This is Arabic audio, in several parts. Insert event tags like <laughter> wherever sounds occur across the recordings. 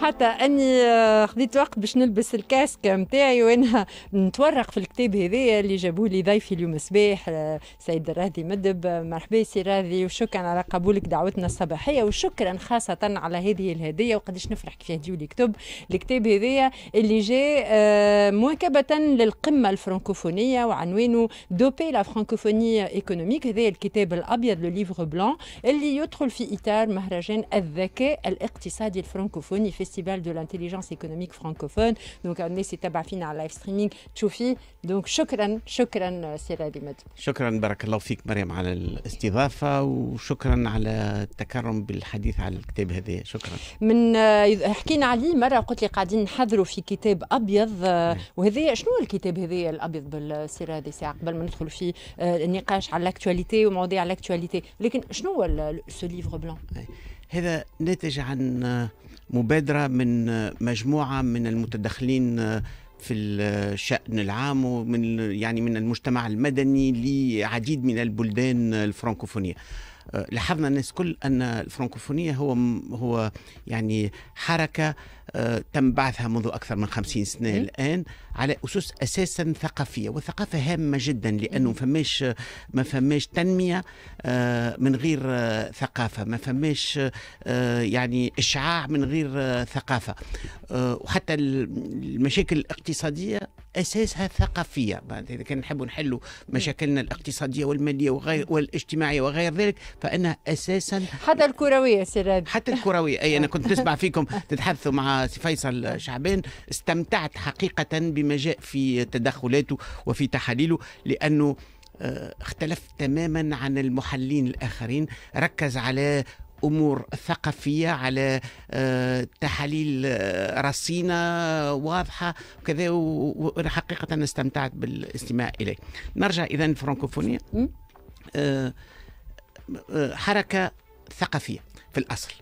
حتى اني آه، خذيت وقت باش نلبس الكاسك نتاعي وانا نتورق في الكتاب هذايا اللي جابوا لي ضيفي اليوم صباح آه، سيد الرهدي مدب آه، مرحبا سي راذي وشكرا على قبولك دعوتنا الصباحيه وشكرا خاصه على هذه الهديه وقداش نفرح كيف يهديوا لي كتب الكتاب هذايا اللي جاء مواكبه للقمه الفرنكوفونيه وعنوانه دوبي لا فرانكوفونيه ايكونوميك هذا الكتاب الابيض لو ليفر بلان اللي يدخل في اطار مهرجان الذكاء الاقتصادي الفرنكوفوني في Festival de l'intelligence économique francophone دونك الناس اللي تابعه فينا على اللايف ستريمينغ تشوفي دونك شكرا شكرا سي رابي شكرا بارك الله فيك مريم على الاستضافه وشكرا على التكرم بالحديث على الكتاب هذا شكرا من آه، حكينا عليه مره قلت لي قاعدين نحضروا في كتاب ابيض آه، نعم. وهذا شنو الكتاب هذا الابيض بالسيره هذه ساعه قبل ما ندخلوا في آه، النقاش على الاكtualité ومواضيع الاكtualité لكن شنو سو ليفر بلون هذا ناتج عن مبادرة من مجموعة من المتدخلين في الشأن العام ومن يعني من المجتمع المدني لعديد من البلدان الفرنكوفونية. لاحظنا الناس كل ان الفرنكوفونيه هو هو يعني حركه آه، تم بعثها منذ أكثر من خمسين سنة الآن على أسس أساسا ثقافية والثقافة هامة جدا لأنه فماش ما فماش تنمية آه، من غير آه، ثقافة ما فماش يعني إشعاع من غير ثقافة وحتى المشاكل الاقتصادية اساسها ثقافيه اذا كان نحب نحلوا مشاكلنا الاقتصاديه والماليه وغير والاجتماعيه وغير ذلك فانها اساسا حتى الكرويه سيراد حتى الكرويه اي انا كنت نسمع <laughs> فيكم تتحدثوا مع سي فيصل شعبان استمتعت حقيقة بما جاء في تدخلاته وفي تحاليله لأنه آه، اختلف تماما عن المحللين الآخرين ركز على امور ثقافيه على آه، تحاليل آه، رصينه واضحه وكذا وانا حقيقه استمتعت بالاستماع اليه. نرجع اذا الفرنكوفونيه حركه ثقافيه في الاصل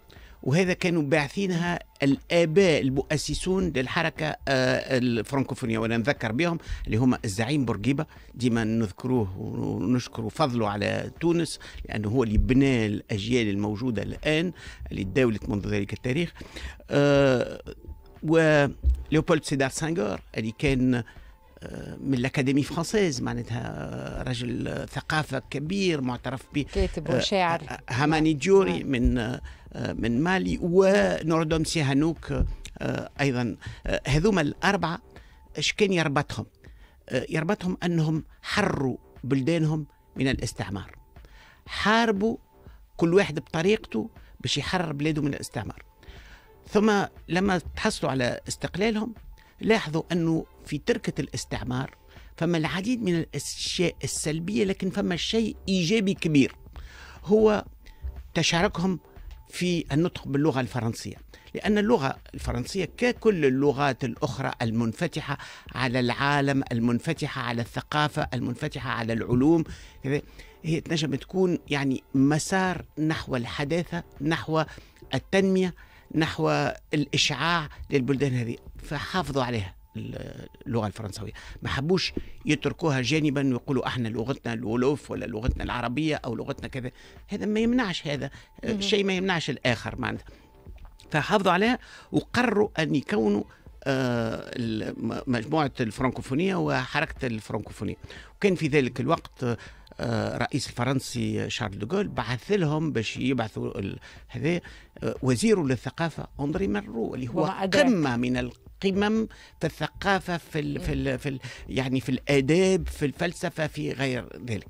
وهذا كانوا باعثينها الاباء المؤسسون للحركه آه، الفرنكوفونيه وانا نذكر بهم اللي هما الزعيم بورقيبه ديما نذكروه ونشكروا فضله على تونس لانه هو اللي بنى الاجيال الموجوده الان اللي تداولت منذ ذلك التاريخ آه، وليوبولد سيدار سانغور اللي كان آه، من الاكاديمي فرانسيز معناتها رجل ثقافه كبير معترف به كاتب وشاعر هماني جوري نعم. من آه، من مالي ونوردوم سيهانوك آه، ايضا آه، هذوما الاربعه اش كان يربطهم؟ يربطهم انهم حروا بلدانهم من الاستعمار حاربوا كل واحد بطريقته باش يحرر بلاده من الاستعمار ثم لما تحصلوا على استقلالهم لاحظوا انه في تركه الاستعمار فما العديد من الاشياء السلبيه لكن فما شيء ايجابي كبير هو تشاركهم في النطق باللغه الفرنسيه لان اللغه الفرنسيه ككل اللغات الاخرى المنفتحه على العالم المنفتحه على الثقافه المنفتحه على العلوم هي تنجم تكون يعني مسار نحو الحداثه نحو التنميه نحو الاشعاع للبلدان هذه فحافظوا عليها اللغه الفرنسويه ما حبوش يتركوها جانبا ويقولوا احنا لغتنا الولوف ولا لغتنا العربيه او لغتنا كذا هذا ما يمنعش هذا شيء ما يمنعش الاخر معناتها فحافظوا عليها وقرروا ان يكونوا آه، مجموعة الفرنكوفونية وحركة الفرنكوفونية وكان في ذلك الوقت الرئيس آه، الفرنسي شارل دوغول بعث لهم باش يبعثوا هذا آه، وزيره للثقافه اندري مرو اللي هو قمه من القمم في الثقافه في الـ في, الـ في الـ يعني في الاداب في الفلسفه في غير ذلك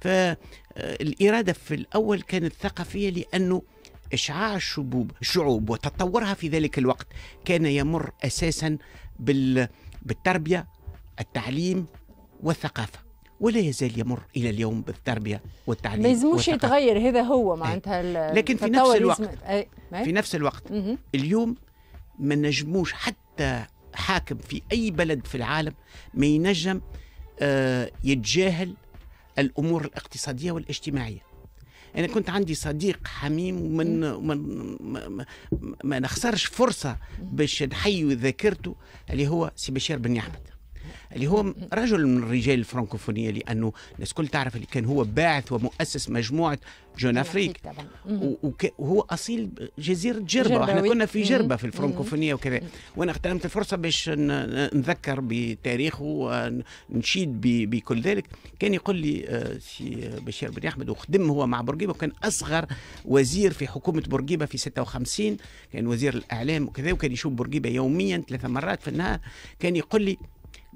فالاراده في الاول كانت ثقافيه لانه إشعاع الشبوب شعوب وتطورها في ذلك الوقت كان يمر أساسا بال... بالتربية التعليم والثقافة ولا يزال يمر الى اليوم بالتربيه والتعليم ما يلزموش يتغير هذا هو إيه. معناتها لكن إيه. إيه؟ في نفس الوقت في نفس الوقت اليوم ما نجموش حتى حاكم في اي بلد في العالم ما ينجم آه، يتجاهل الامور الاقتصاديه والاجتماعيه انا كنت عندي صديق حميم ومن من ما, ما نخسرش فرصه باش نحيي ذاكرته اللي هو سي بشير بن يحمد اللي هو رجل من رجال الفرنكوفونيه لانه الناس الكل تعرف اللي كان هو باعث ومؤسس مجموعه جون أيوة، افريك وهو اصيل جزيره جربه احنا كنا في جربه في الفرنكوفونيه وكذا وانا اغتنمت الفرصه باش نذكر بتاريخه ونشيد بكل ذلك كان يقول لي آه، سي بشير بن احمد وخدم هو مع بورقيبه وكان اصغر وزير في حكومه بورقيبه في 56 كان وزير الاعلام وكذا وكان يشوف بورقيبه يوميا ثلاث مرات في النهار كان يقول لي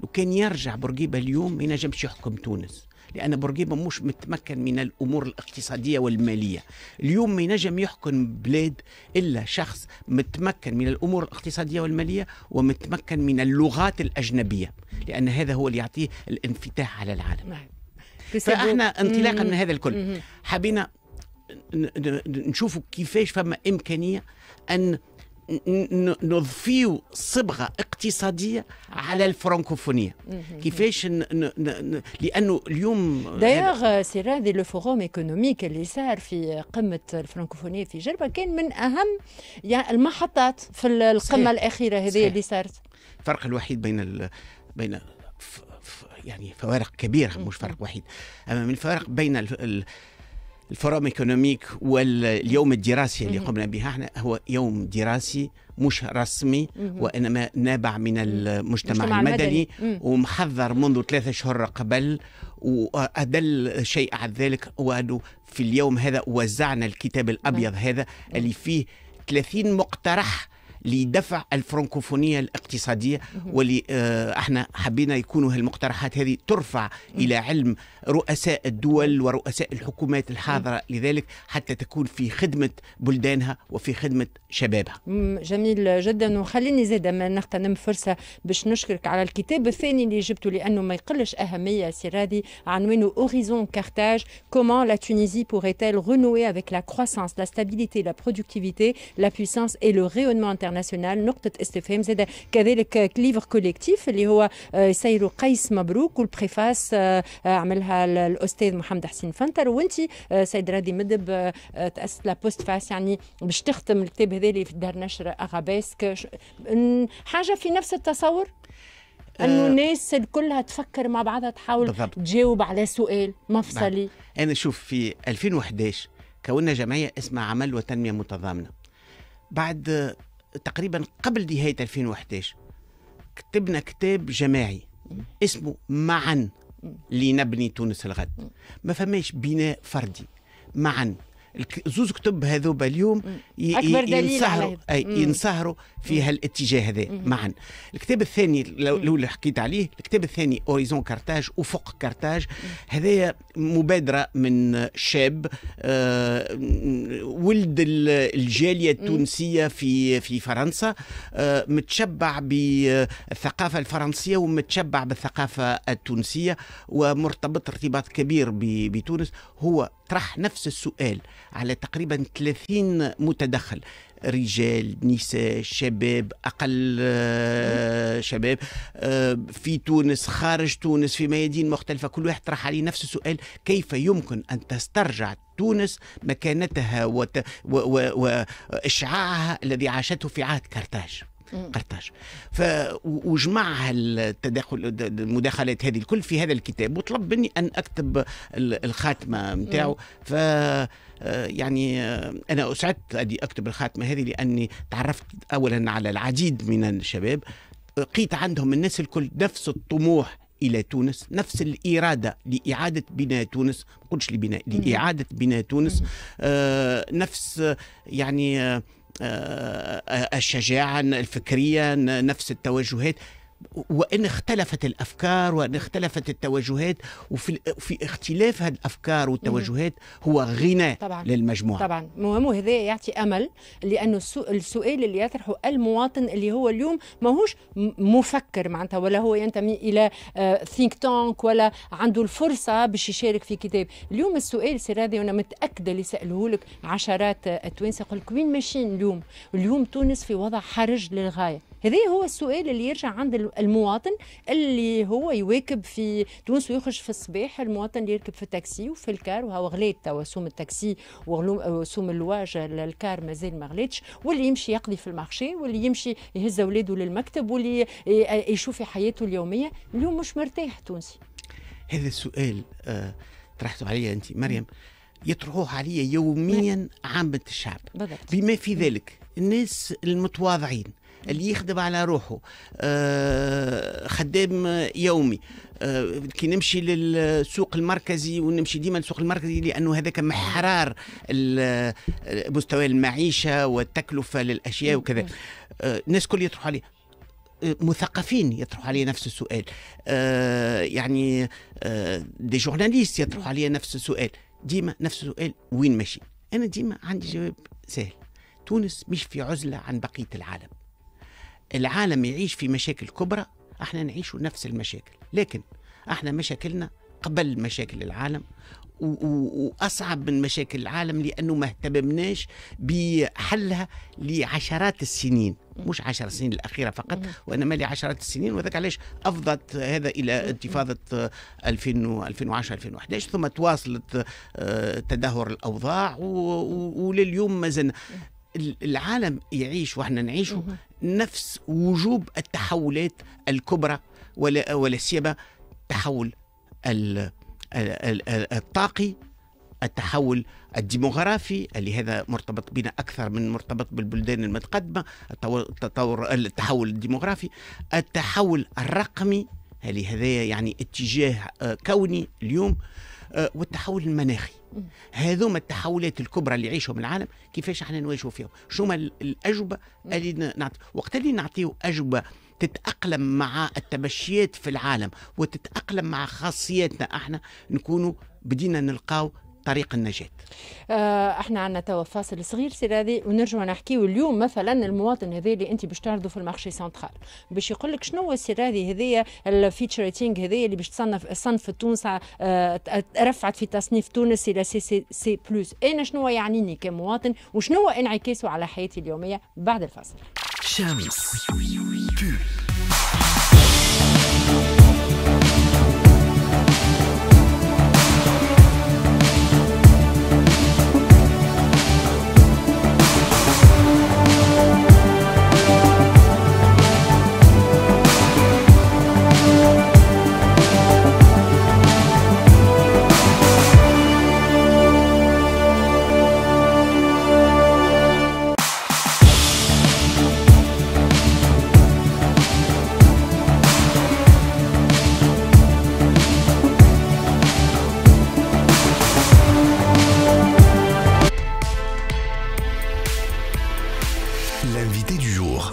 لو كان يرجع بورقيبة اليوم ما ينجمش يحكم تونس لأن بورقيبة مش متمكن من الأمور الاقتصادية والمالية اليوم ما ينجم يحكم بلاد إلا شخص متمكن من الأمور الاقتصادية والمالية ومتمكن من اللغات الأجنبية لأن هذا هو اللي يعطيه الانفتاح على العالم نعم. فاحنا انطلاقا من هذا الكل حبينا نشوفوا كيفاش فما امكانيه ان نضفيو صبغه اقتصاديه على الفرنكوفونيه كيفاش ن... ن... لانه اليوم دايوغ سيرادي لو فوروم ايكونوميك اللي صار في قمه الفرنكوفونيه في جربه كان من اهم يعني المحطات في القمه صحيح. الاخيره هذه اللي صارت الفرق الوحيد بين ال... بين يعني فوارق كبيره مش فرق وحيد اما من الفوارق بين الفورم ايكونوميك واليوم الدراسي اللي قمنا به احنا هو يوم دراسي مش رسمي وانما نابع من المجتمع المدني ومحضر منذ ثلاثة اشهر قبل وادل شيء على ذلك وانه في اليوم هذا وزعنا الكتاب الابيض نعم. هذا اللي فيه 30 مقترح لدفع الفرنكوفونية الاقتصادية واللي آه، احنا حبينا يكونوا هالمقترحات هذه ترفع إلى علم رؤساء الدول ورؤساء الحكومات الحاضرة لذلك حتى تكون في خدمة بلدانها وفي خدمة شبابها جميل جدا وخليني زادة ما نغتنم فرصة باش نشكرك على الكتاب الثاني اللي جبته لأنه ما يقلش أهمية سيرادي عنوانه اوريزون كارتاج كومون لا تونيزي pourrait-elle renouer avec la croissance, la stabilité, la productivité, la puissance et le rayonnement international انترناسيونال نقطه استفهام زاده كذلك كليفر كوليكتيف اللي هو يسيروا آه، قيس مبروك والبريفاس آه، آه، عملها الاستاذ محمد حسين فنتر وانت سيد رادي مدب تاسست لا بوست فاس يعني باش تختم الكتاب هذا اللي في دار نشر اغابيسك حاجه في نفس التصور انه الناس كلها تفكر مع بعضها تحاول بالضبط. تجاوب على سؤال مفصلي بعد. نعم. انا شوف في 2011 كونا جمعيه اسمها عمل وتنميه متضامنه بعد تقريبا قبل نهاية 2011 كتبنا كتاب جماعي اسمه معا لنبني تونس الغد ما فماش بناء فردي معا زوز كتب هذوبا اليوم اكبر دليل ينسهروا اي ينسهروا في هالاتجاه هذا معا الكتاب الثاني اللي حكيت عليه الكتاب الثاني اوريزون كارتاج افق كارتاج هذايا مبادره من شاب آه، ولد الجاليه التونسيه في في فرنسا آه، متشبع بالثقافه الفرنسيه ومتشبع بالثقافه التونسيه ومرتبط ارتباط كبير بتونس هو طرح نفس السؤال على تقريبا 30 متدخل رجال نساء شباب أقل آه، شباب آه، في تونس خارج تونس في ميادين مختلفة كل واحد طرح عليه نفس السؤال كيف يمكن أن تسترجع تونس مكانتها و... و... وإشعاعها الذي عاشته في عهد كارتاج قرطاج ف وجمع التداخل المداخلات هذه الكل في هذا الكتاب وطلب مني ان اكتب الخاتمه نتاعو ف آه، يعني آه، انا اسعدت اني اكتب الخاتمه هذه لاني تعرفت اولا على العديد من الشباب لقيت عندهم الناس الكل نفس الطموح الى تونس نفس الاراده لاعاده بناء تونس ما قلتش لبناء لاعاده بناء تونس آه نفس يعني آه آه، آه، الشجاعه الفكريه نفس التوجهات وان اختلفت الافكار وان اختلفت التوجهات وفي في اختلاف هذه الافكار والتوجهات هو غنى طبعاً للمجموعه طبعا مهم هذا يعطي امل لانه السؤال اللي يطرحه المواطن اللي هو اليوم ماهوش مفكر معناتها ولا هو ينتمي الى ثينك آه، تانك ولا عنده الفرصه باش يشارك في كتاب اليوم السؤال سي وانا متاكده اللي سالوه لك عشرات التوانسه يقول لك وين ماشيين اليوم اليوم تونس في وضع حرج للغايه هذا هو السؤال اللي يرجع عند المواطن اللي هو يواكب في تونس ويخرج في الصباح المواطن اللي يركب في التاكسي وفي الكار وهو غليت توا سوم التاكسي وسوم آه، الواجه للكار مازال ما غليتش واللي يمشي يقضي في المارشي واللي يمشي يهز اولاده للمكتب واللي آه، يشوف في حياته اليوميه اليوم مش مرتاح تونسي هذا السؤال آه طرحته عليا انت مريم يطرحوه عليا يوميا عامة الشعب بالضبط. بما في ذلك الناس المتواضعين اللي يخدم على روحه آه، خدام يومي آه، كي نمشي للسوق المركزي ونمشي ديما للسوق المركزي لانه هذاك محرار آه، مستوى المعيشه والتكلفه للاشياء وكذا الناس كل يطرحوا عليه مثقفين يطرحوا علي نفس السؤال يعني دي جورناليست يطرحوا علي نفس السؤال ديما نفس السؤال وين ماشي انا ديما عندي جواب سهل تونس مش في عزله عن بقيه العالم العالم يعيش في مشاكل كبرى احنا نعيش نفس المشاكل لكن احنا مشاكلنا قبل مشاكل العالم واصعب من مشاكل العالم لانه ما اهتممناش بحلها لعشرات السنين مش عشر سنين الاخيره فقط وانما لعشرات السنين وذاك علاش افضت هذا الى انتفاضه 2000 2010 2011 ثم تواصلت آه، تدهور الاوضاع ولليوم ما زلنا العالم يعيش واحنا نعيشه نفس وجوب التحولات الكبرى ولا ولا سيما التحول الطاقي التحول الديموغرافي اللي هذا مرتبط بنا اكثر من مرتبط بالبلدان المتقدمه التطور التحول الديموغرافي التحول الرقمي اللي هذا يعني اتجاه آه، كوني اليوم آه، والتحول المناخي هذوما التحولات الكبرى اللي يعيشهم العالم كيفاش احنا نواجهوا فيهم ما الاجوبه اللي نعطي وقت اللي نعطيو اجوبه تتأقلم مع التمشيات في العالم وتتأقلم مع خاصياتنا احنا نكونوا بدينا نلقاو طريق النجاة آه، احنا عندنا توا فاصل صغير سيرادي ونرجع نحكيو اليوم مثلا المواطن هذا اللي انت باش تعرضه في المارشي سنترال باش يقول لك شنو هو السيرادي هذايا الفيتشريتينغ هذايا اللي باش تصنف صنف تونس آه، رفعت في تصنيف تونس الى سي سي سي بلس انا شنو يعنيني كمواطن وشنو انعكاسه على حياتي اليوميه بعد الفاصل شمس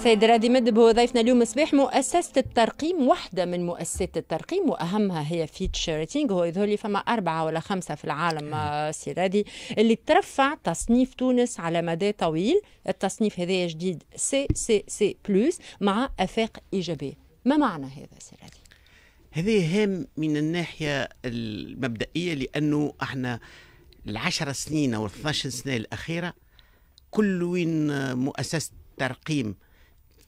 سيد رادي مدب هو ضيفنا اليوم صباح مؤسسة الترقيم واحدة من مؤسسات الترقيم وأهمها هي فيتشرتينغ هو يظهر لي فما أربعة ولا خمسة في العالم آه، سي رادي اللي ترفع تصنيف تونس على مدى طويل التصنيف هذا جديد سي سي سي بلس مع آفاق إيجابية ما معنى هذا سي رادي؟ هذا هام من الناحية المبدئية لأنه احنا العشر سنين أو 12 سنة الأخيرة كل وين مؤسسة ترقيم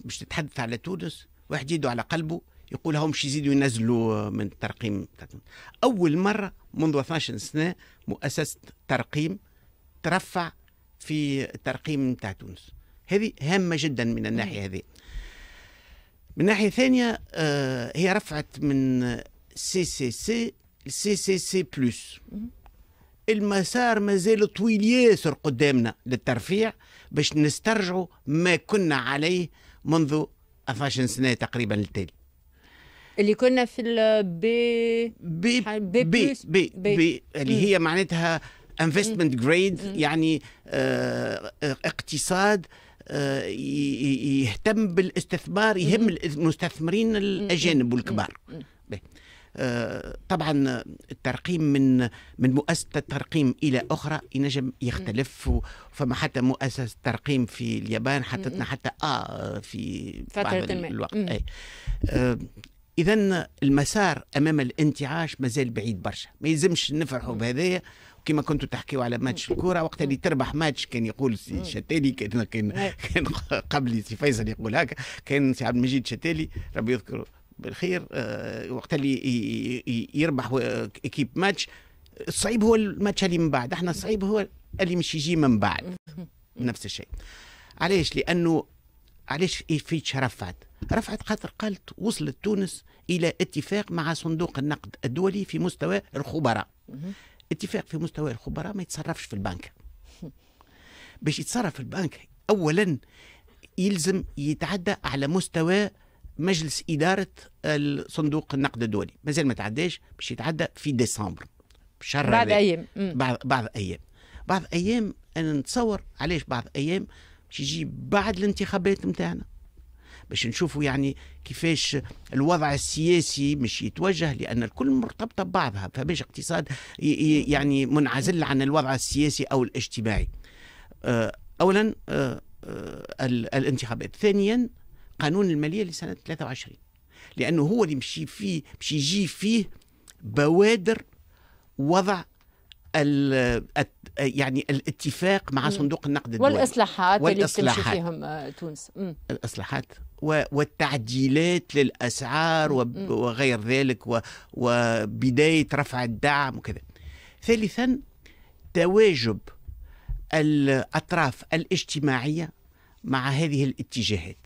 باش تتحدث على تونس واحد يده على قلبه يقول هم مش يزيدوا ينزلوا آه، من الترقيم اول مره منذ 12 سنه مؤسسه ترقيم ترفع في الترقيم نتاع تونس هذه هامه جدا من الناحيه هذه من ناحيه ثانيه آه، هي رفعت من سي سي سي لسي سي سي بلس المسار مازال طويل ياسر قدامنا للترفيع باش نسترجعوا ما كنا عليه منذ 12 سنه تقريبا التالي اللي كنا في البي بي بي بي, بي, بي اللي هي معناتها انفستمنت جريد يعني آه اقتصاد آه يهتم بالاستثمار يهم المستثمرين الاجانب والكبار آه، طبعا الترقيم من من مؤسسه ترقيم الى اخرى ينجم يختلف فما حتى مؤسسه ترقيم في اليابان حطتنا حتى اه في فتره بعض الوقت اي آه، اذا المسار امام الانتعاش مازال بعيد برشا ما يلزمش نفرحوا بهذايا كما كنتوا تحكيوا على ماتش الكوره وقت اللي تربح ماتش كان يقول سي شتالي كان كان, قبلي سي فيصل يقول هكا كان سي عبد المجيد شتالي ربي يذكره بالخير آه، وقت اللي يربح كيب ماتش الصعيب هو الماتش اللي من بعد احنا الصعيب هو اللي مش يجي من بعد <laughs> نفس الشيء علاش لانه علاش فيتش رفعت رفعت خاطر قالت وصلت تونس الى اتفاق مع صندوق النقد الدولي في مستوى الخبراء <laughs> اتفاق في مستوى الخبراء ما يتصرفش في البنك باش يتصرف في البنك اولا يلزم يتعدى على مستوى مجلس اداره صندوق النقد الدولي مازال ما تعداش باش يتعدى في ديسمبر شهر بعد ايام بعض بعض ايام بعض ايام انا نتصور علاش بعض ايام باش يجي بعد الانتخابات نتاعنا باش نشوفوا يعني كيفاش الوضع السياسي مش يتوجه لان الكل مرتبطه ببعضها فباش اقتصاد يعني منعزل عن الوضع السياسي او الاجتماعي آه، اولا آه، آه، الانتخابات ثانيا قانون الماليه لسنه 23 لانه هو اللي مشي فيه مشي يجي فيه بوادر وضع يعني الاتفاق مع صندوق النقد الدولي والاصلاحات, والإصلاحات اللي بتمشي فيهم آه، تونس م. الاصلاحات والتعديلات للاسعار وغير ذلك وبدايه رفع الدعم وكذا ثالثا تواجب الاطراف الاجتماعيه مع هذه الاتجاهات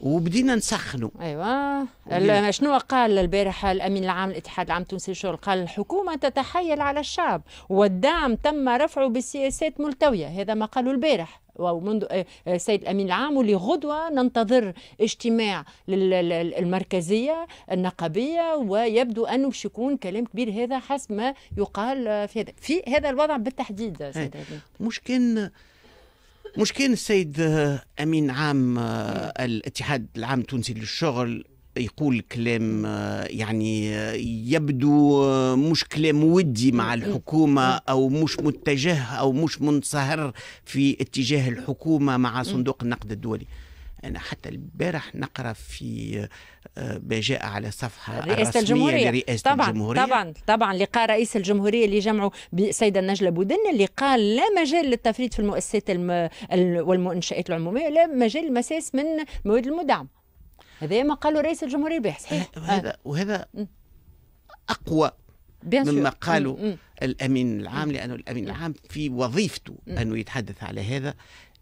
وبدينا نسخنوا ايوا شنو قال البارحه الامين العام الاتحاد العام التونسي للشغل قال الحكومه تتحايل على الشعب والدعم تم رفعه بسياسات ملتويه هذا ما قاله البارح ومنذ السيد آه، آه، الامين العام واللي غدوه ننتظر اجتماع المركزيه النقابيه ويبدو انه باش يكون كلام كبير هذا حسب ما يقال في هذا في هذا الوضع بالتحديد سيد إيه. مش كان مش كان السيد آه، امين عام آه، الاتحاد العام التونسي للشغل يقول كلام آه، يعني يبدو مش كلام ودي مع الحكومة أو مش متجه أو مش منصهر في اتجاه الحكومة مع صندوق النقد الدولي أنا حتى البارح نقرأ في آه، ما جاء على صفحة رئاسة الجمهورية لرئاسة طبعا الجمهورية طبعا طبعا لقاء رئيس الجمهورية اللي جمعوا بالسيدة نجلة بودن اللي قال لا مجال للتفريط في المؤسسات الم... والمنشآت العمومية لا مجال المساس من المواد المدعمة هذا ما قاله رئيس الجمهورية البارح صحيح وهذا, وهذا آه. أقوى مما قاله الامين العام لانه الامين العام في وظيفته انه يتحدث على هذا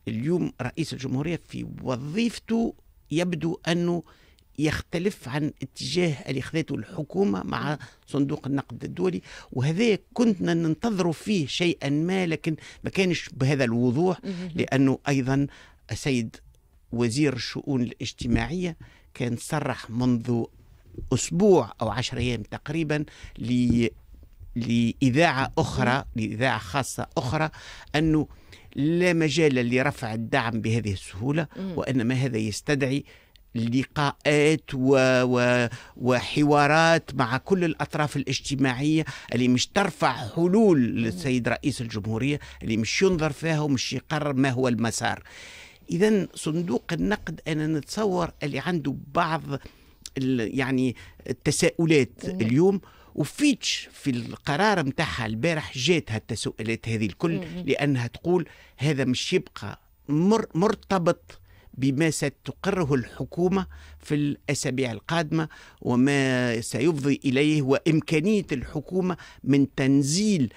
اليوم رئيس الجمهورية في وظيفته يبدو أنه يختلف عن اتجاه اللي خذته الحكومة مع صندوق النقد الدولي وهذا كنتنا ننتظر فيه شيئا ما لكن ما كانش بهذا الوضوح لأنه أيضا السيد وزير الشؤون الاجتماعية كان صرح منذ أسبوع أو عشر أيام تقريبا لإذاعة أخرى لإذاعة خاصة أخرى أنه لا مجال لرفع الدعم بهذه السهولة وإنما هذا يستدعي لقاءات و... و... وحوارات مع كل الأطراف الاجتماعية اللي مش ترفع حلول للسيد رئيس الجمهورية اللي مش ينظر فيها ومش يقرر ما هو المسار إذا صندوق النقد أنا نتصور اللي عنده بعض يعني التساؤلات اليوم وفيتش في القرار نتاعها البارح جاتها التساؤلات هذه الكل لانها تقول هذا مش يبقى مر مرتبط بما ستقره الحكومه في الاسابيع القادمه وما سيفضي اليه وامكانيه الحكومه من تنزيل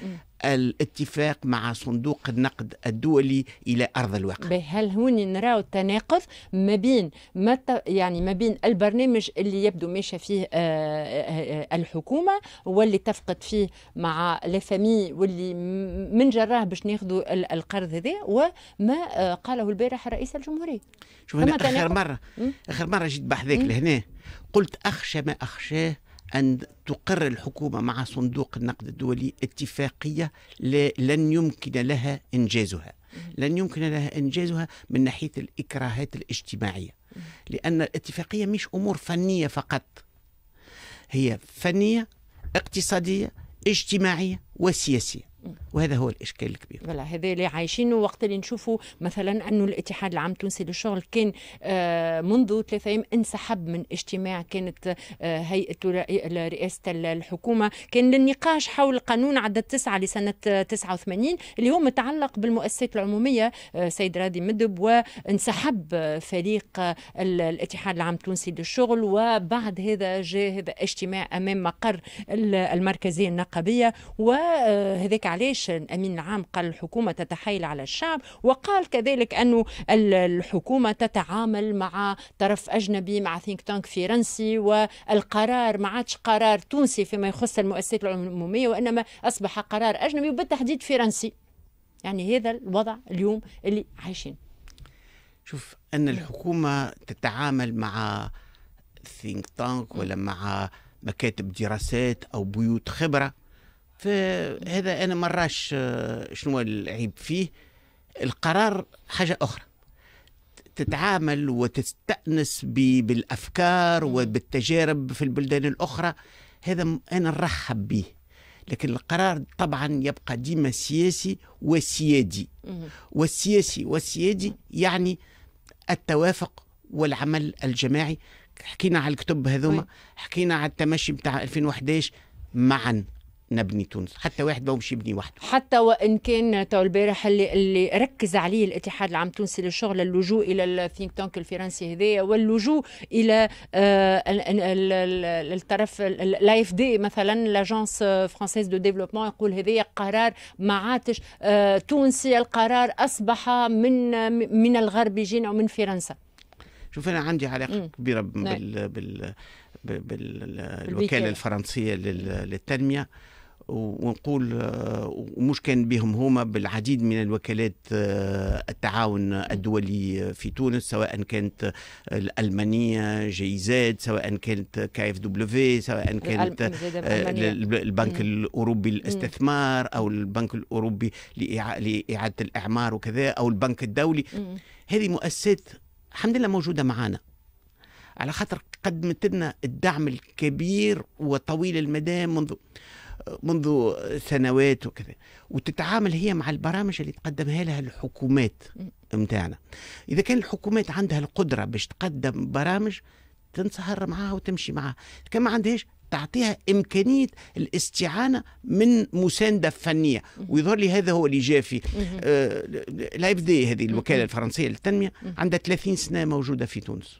الاتفاق مع صندوق النقد الدولي الى ارض الواقع هل هوني نراو التناقض ما بين ما يعني ما بين البرنامج اللي يبدو ماشي فيه آه، آه، الحكومه واللي اتفقت فيه مع لافامي واللي من جراه باش ناخذوا القرض هذا وما آه، قاله البارح رئيس الجمهوريه شوف اخر مره اخر مره جيت بحذاك لهنا قلت اخشى ما اخشاه أن تقر الحكومة مع صندوق النقد الدولي اتفاقية لن يمكن لها إنجازها لن يمكن لها إنجازها من ناحية الإكراهات الاجتماعية لأن الاتفاقية مش أمور فنية فقط هي فنية اقتصادية اجتماعية وسياسية وهذا هو الاشكال الكبير فوالا هذا اللي عايشينه وقت اللي نشوفوا مثلا انه الاتحاد العام التونسي للشغل كان آه، منذ ثلاثة ايام انسحب من اجتماع كانت آه، هيئته رئاسه الحكومه كان للنقاش حول قانون عدد تسعة لسنه 89 آه، اللي هو متعلق بالمؤسسات العموميه سيد رادي مدب وانسحب فريق الاتحاد العام التونسي للشغل وبعد هذا جاء هذا اجتماع امام مقر المركزيه النقابيه وهذاك علاش الامين العام قال الحكومه تتحايل على الشعب وقال كذلك انه الحكومه تتعامل مع طرف اجنبي مع ثينك تانك فرنسي والقرار ما عادش قرار تونسي فيما يخص المؤسسات العموميه وانما اصبح قرار اجنبي وبالتحديد فرنسي يعني هذا الوضع اليوم اللي عايشين شوف ان الحكومه تتعامل مع ثينك تانك ولا مع مكاتب دراسات او بيوت خبره فهذا انا مراش آه، شنو العيب فيه القرار حاجه اخرى تتعامل وتستانس بالافكار وبالتجارب في البلدان الاخرى هذا انا نرحب به لكن القرار طبعا يبقى ديما سياسي وسيادي والسياسي والسيادي يعني التوافق والعمل الجماعي حكينا على الكتب هذوما حكينا على التمشي بتاع 2011 معا نبني تونس حتى واحد ما مش يبني وحده حتى وان كان تو البارح اللي, اللي ركز عليه الاتحاد العام التونسي للشغل اللجوء الى الثينك تانك الفرنسي هذايا واللجوء الى آه، الطرف الاي اف دي مثلا لاجونس فرونسيز دو ديفلوبمون يقول هذايا قرار ما عادش آه، تونسي القرار اصبح من من الغرب يجينا ومن فرنسا شوف انا عندي علاقه مم. كبيره نعم. بال, بال... بالوكاله الفرنسيه للتنميه ونقول آه، ومش كان بهم هما بالعديد من الوكالات آه، التعاون الدولي في تونس سواء كانت الألمانية جيزات سواء كانت كي اف دبليو سواء كانت آه، البنك الأوروبي للاستثمار أو البنك الأوروبي لإعادة الإعمار وكذا أو البنك الدولي هذه مؤسسات الحمد لله موجودة معنا على خاطر قدمت لنا الدعم الكبير وطويل المدى منذ منذ سنوات وكذا وتتعامل هي مع البرامج اللي تقدمها لها الحكومات متاعنا اذا كان الحكومات عندها القدره باش تقدم برامج تنسهر معاها وتمشي معاها كان ما عندهاش تعطيها إمكانية الاستعانة من مساندة فنية ويظهر لي هذا هو اللي جاء فيه آه لايف دي هذه الوكالة الفرنسية للتنمية عندها 30 سنة موجودة في تونس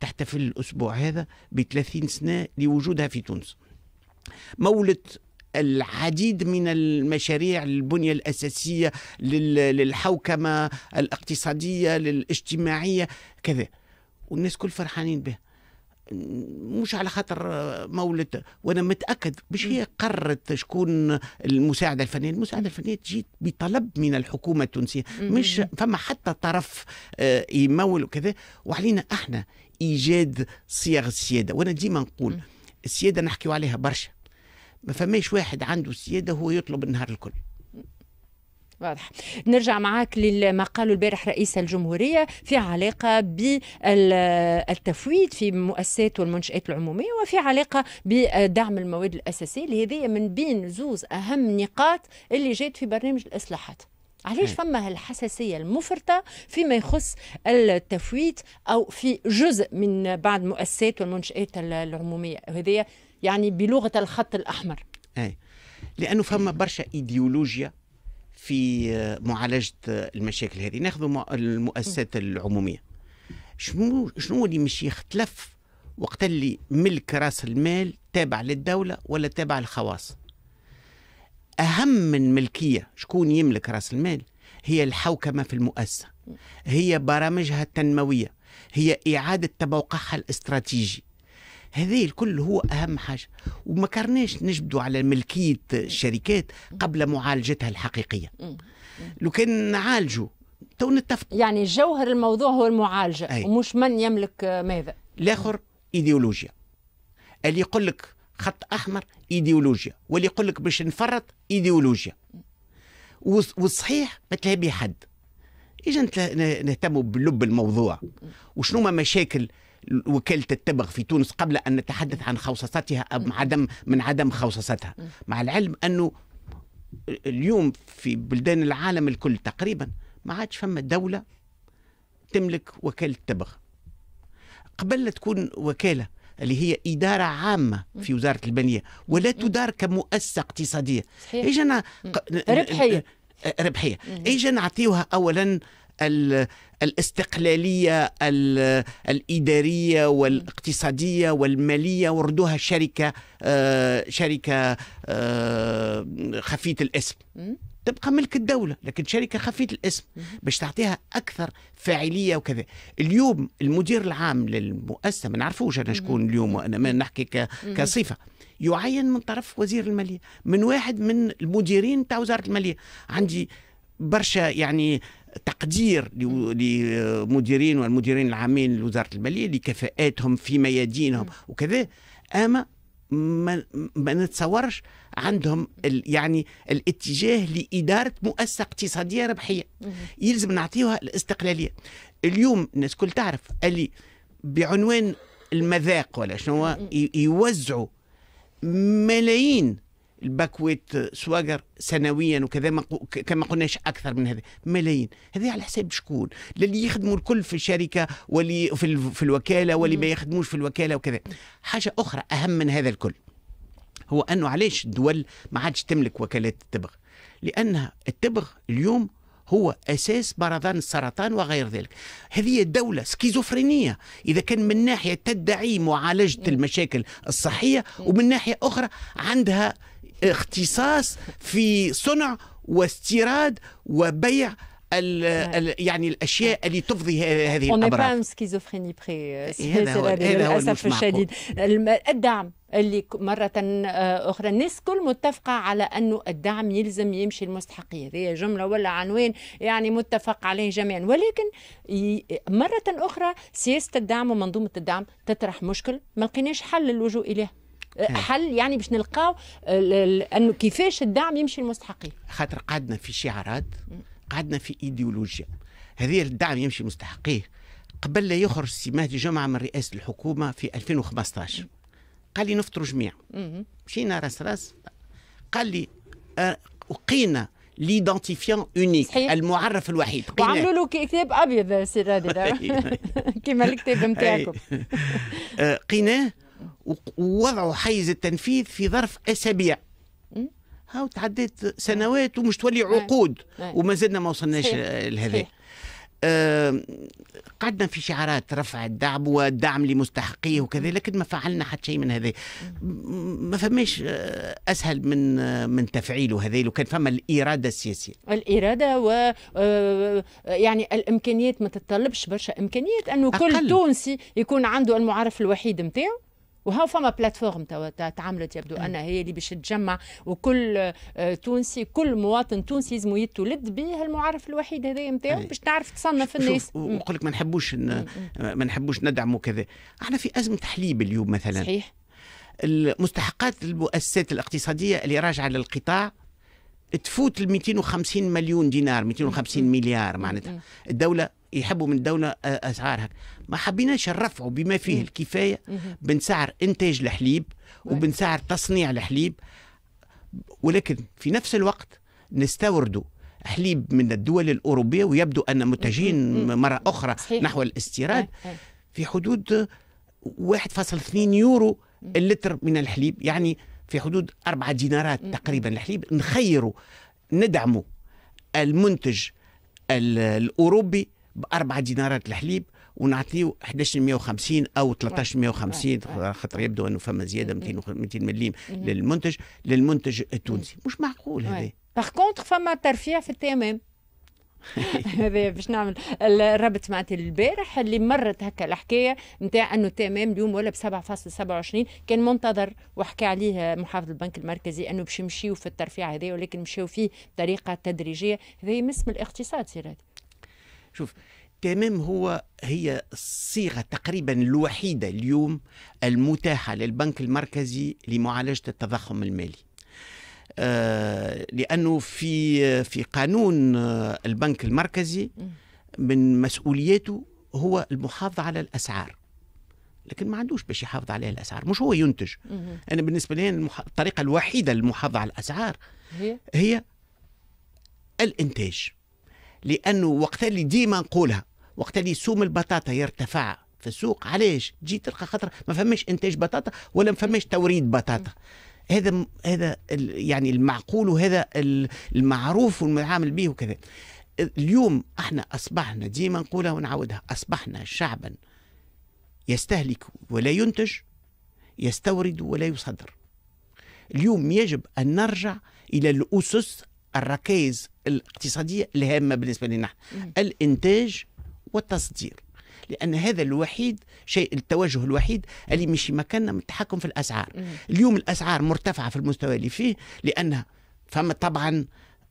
تحتفل الأسبوع هذا ب 30 سنة لوجودها في تونس مولد العديد من المشاريع البنية الأساسية للحوكمة الاقتصادية للاجتماعية كذا والناس كل فرحانين به مش على خاطر مولد وانا متاكد مش هي قررت شكون المساعده الفنيه، المساعده الفنيه تجي بطلب من الحكومه التونسيه، مش فما حتى طرف آه، يمول وكذا وعلينا احنا ايجاد صيغ السياده، وانا ديما نقول السياده نحكيو عليها برشا ما فماش واحد عنده سياده هو يطلب النهار الكل واضح نرجع معاك لما قاله البارح رئيس الجمهورية في علاقة بالتفويت في مؤسسات والمنشآت العمومية وفي علاقة بدعم المواد الأساسية لهذه من بين زوز أهم نقاط اللي جات في برنامج الإصلاحات علاش فما الحساسية المفرطة فيما يخص التفويت أو في جزء من بعض مؤسسات والمنشآت العمومية هذه يعني بلغه الخط الاحمر اي لانه فما برشا ايديولوجيا في معالجه المشاكل هذه ناخذ المؤسسات العموميه شنو شنو اللي مش يختلف وقت اللي ملك راس المال تابع للدوله ولا تابع للخواص اهم من ملكيه شكون يملك راس المال هي الحوكمه في المؤسسه هي برامجها التنمويه هي اعاده تبوقعها الاستراتيجي هذا الكل هو اهم حاجه وما كرناش نجبدوا على ملكيه الشركات قبل معالجتها الحقيقيه لو كان نعالجوا تو نتفقوا يعني جوهر الموضوع هو المعالجه أي. ومش من يملك ماذا الاخر ايديولوجيا اللي يقول لك خط احمر ايديولوجيا واللي يقول لك باش نفرط ايديولوجيا والصحيح ما تلاقي حد اجا نهتموا بلب الموضوع وشنو ما مشاكل وكالة التبغ في تونس قبل أن نتحدث عن خوصصتها أو عدم من عدم خوصصتها مع العلم أنه اليوم في بلدان العالم الكل تقريبا ما عادش فما دولة تملك وكالة تبغ قبل تكون وكالة اللي هي إدارة عامة في وزارة البنية ولا تدار كمؤسسة اقتصادية صحيح. ربحية آه، ربحية إيجا نعطيوها أولا الاستقلالية الإدارية والاقتصادية والمالية وردوها شركة آه، شركة آه، خفية الاسم تبقى ملك الدولة لكن شركة خفية الاسم باش تعطيها أكثر فاعلية وكذا اليوم المدير العام للمؤسسة ما نعرفوش أنا شكون اليوم وأنا ما نحكي كصفة يعين من طرف وزير المالية من واحد من المديرين تاع وزارة المالية عندي برشا يعني تقدير لمديرين والمديرين العامين لوزاره الماليه لكفاءاتهم في ميادينهم وكذا اما ما, ما نتصورش عندهم ال يعني الاتجاه لاداره مؤسسه اقتصاديه ربحيه يلزم نعطيوها الاستقلاليه اليوم الناس كل تعرف اللي بعنوان المذاق ولا شنو يوزعوا ملايين الباكويت آه، سواجر سنويا وكذا كما قلناش اكثر من هذا ملايين هذه على حساب شكون للي يخدموا الكل في الشركه واللي في, في الوكاله واللي ما يخدموش في الوكاله وكذا حاجه اخرى اهم من هذا الكل هو انه علاش الدول ما عادش تملك وكالات التبغ لانها التبغ اليوم هو اساس مرضان السرطان وغير ذلك هذه دوله سكيزوفرينيه اذا كان من ناحيه تدعي معالجه المشاكل الصحيه ومن ناحيه اخرى عندها اختصاص في صنع واستيراد وبيع يعني الاشياء اللي تفضي هذه الامراض. سكيزوفريني euh, هو للاسف الشديد الدعم اللي مرة آه، أخرى الناس كل متفقة على أنه الدعم يلزم يمشي المستحقية هي جملة ولا عنوان يعني متفق عليه جميعا ولكن مرة أخرى سياسة الدعم ومنظومة الدعم تطرح مشكل ما لقيناش حل للجوء إليه آه، إيه. حل يعني باش نلقاو آه، انه كيفاش الدعم يمشي المستحقين خاطر قعدنا في شعارات قعدنا في ايديولوجيا هذه الدعم يمشي لمستحقيه قبل لا يخرج سي مهدي جمعه من رئاسه الحكومه في 2015 قال لي نفطروا جميع مشينا راس راس قال لي آه، وقينا ليدونتيفيان اونيك المعرف الوحيد وعملوا له كتاب ابيض سي رادي <laughs> <laughs> كيما الكتاب نتاعكم قيناه ووضعوا حيز التنفيذ في ظرف اسابيع هاو تعديت سنوات ومش تولي نعم. عقود نعم. وما زلنا ما وصلناش لهذا آه قعدنا في شعارات رفع الدعم والدعم لمستحقيه وكذا لكن ما فعلنا حتى شيء من هذا ما فماش آه، اسهل من آه، من تفعيله هذا لو كان فما الاراده السياسيه الاراده و آه، يعني الامكانيات ما تتطلبش برشا امكانيات انه كل تونسي يكون عنده المعرف الوحيد نتاعو وها فما بلاتفورم توا تعملت يبدو انها هي اللي باش تجمع وكل آه، تونسي كل مواطن تونسي لازم يتولد به المعرف الوحيد هذا نتاعو باش تعرف تصنف الناس ونقول لك ما نحبوش ما نحبوش ندعمه كذا احنا في ازمه حليب اليوم مثلا صحيح المستحقات المؤسسات الاقتصاديه اللي راجعه للقطاع تفوت ال 250 مليون دينار 250 مليار معناتها الدوله يحبوا من الدوله اسعارها آه، ما حبيناش نرفعوا بما فيه الكفايه بين سعر انتاج الحليب وبين سعر تصنيع الحليب ولكن في نفس الوقت نستوردوا حليب من الدول الاوروبيه ويبدو ان متجهين مره اخرى صحيح. نحو الاستيراد في حدود 1.2 يورو اللتر من الحليب يعني في حدود 4 دينارات تقريبا الحليب نخيروا ندعموا المنتج الاوروبي بأربعة دينارات الحليب ونعطيو 1150 او 1350 خاطر يبدو انه فما زياده 200 200 مليم للمنتج للمنتج التونسي مش معقول هذا باغ كونتخ فما ترفيع في التمام <laughs> هذا باش نعمل الربط معناتها البارح اللي مرت هكا الحكايه نتاع انه تمام اليوم ولا ب 7.27 كان منتظر وحكى عليه محافظ البنك المركزي انه باش يمشيو في الترفيع هذا ولكن مشاو فيه بطريقه تدريجيه هذا يمس من الاقتصاد سيرات شوف تمام هو هي الصيغه تقريبا الوحيده اليوم المتاحه للبنك المركزي لمعالجه التضخم المالي آه، لانه في في قانون آه، البنك المركزي من مسؤولياته هو المحافظه على الاسعار لكن ما عندوش باش يحافظ عليها الاسعار مش هو ينتج انا بالنسبه لي المح... الطريقه الوحيده للمحافظه على الاسعار هي, هي الانتاج لانه وقت اللي ديما نقولها وقت اللي سوم البطاطا يرتفع في السوق علاش تجي تلقى خطر ما فماش انتاج بطاطا ولا ما فماش توريد بطاطا هذا هذا يعني المعقول وهذا المعروف والمتعامل به وكذا اليوم احنا اصبحنا ديما نقولها ونعاودها اصبحنا شعبا يستهلك ولا ينتج يستورد ولا يصدر اليوم يجب ان نرجع الى الاسس الركائز الاقتصادية الهامة بالنسبة لنا الإنتاج والتصدير لان هذا الوحيد شيء التوجه الوحيد اللي مشي مكاننا من التحكم في الاسعار اليوم الاسعار مرتفعه في المستوى اللي فيه لان فما طبعا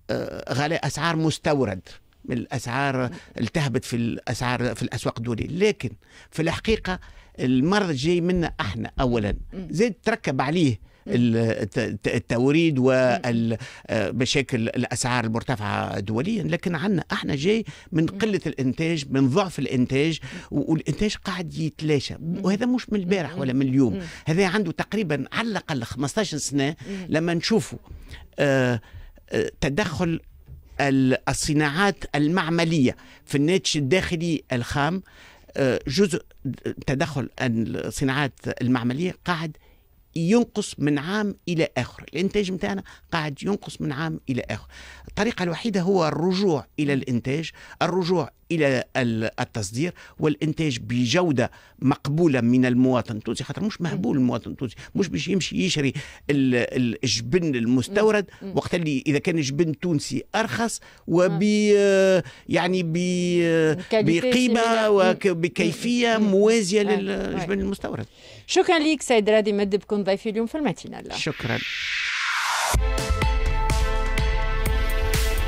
آه، غلاء اسعار مستورد من الاسعار التهبت في الاسعار في الاسواق الدوليه لكن في الحقيقه المرض جاي منا احنا اولا زاد تركب عليه التوريد ومشاكل آه، الاسعار المرتفعه دوليا لكن عندنا احنا جاي من قله الانتاج من ضعف الانتاج والانتاج قاعد يتلاشى وهذا مش من البارح ولا من اليوم هذا عنده تقريبا على الاقل 15 سنه لما نشوفوا آه، آه، تدخل الصناعات المعمليه في الناتج الداخلي الخام جزء تدخل الصناعات المعمليه قاعد ينقص من عام الى اخر الانتاج نتاعنا قاعد ينقص من عام الى اخر الطريقه الوحيده هو الرجوع الى الانتاج الرجوع الى التصدير والانتاج بجوده مقبوله من المواطن التونسي خاطر مش مهبول المواطن التونسي مش باش يمشي يشري الجبن المستورد وقت اللي اذا كان الجبن تونسي ارخص وب يعني ب بقيمه وبكيفيه موازيه للجبن المستورد شكرا ليك سيد رادي مد بكون ضيفي اليوم في الماتينال شكرا